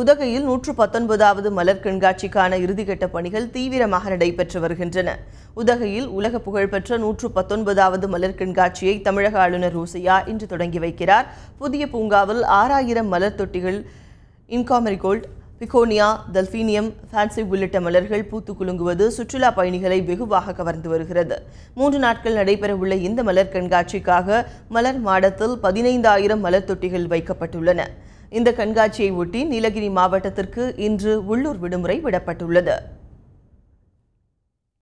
உதகையில் நூற்று பத்தொன்பதாவது மலர் கண்காட்சிக்கான இறுதிக்கட்ட பணிகள் தீவிரமாக நடைபெற்று வருகின்றன உதகையில் உலக புகழ்பெற்ற நூற்று பத்தொன்பதாவது மலர் கண்காட்சியை தமிழக ஆளுநர் ரோசையா இன்று தொடங்கி வைக்கிறார் புதிய பூங்காவில் ஆறாயிரம் மலர் தொட்டிகள் கோல்ட் பிகோனியா தல்பீனியம் ஃபேன்சி உள்ளிட்ட மலர்கள் பூத்து குலுங்குவது சுற்றுலா பயணிகளை வெகுவாக கவர்ந்து வருகிறது மூன்று நாட்கள் நடைபெறவுள்ள இந்த மலர் கண்காட்சிக்காக மலர் மாடத்தில் பதினைந்தாயிரம் மலர் தொட்டிகள் வைக்கப்பட்டுள்ளன இந்த கண்காட்சியை ஒட்டி நீலகிரி மாவட்டத்திற்கு இன்று உள்ளூர் விடுமுறை விடப்பட்டுள்ளது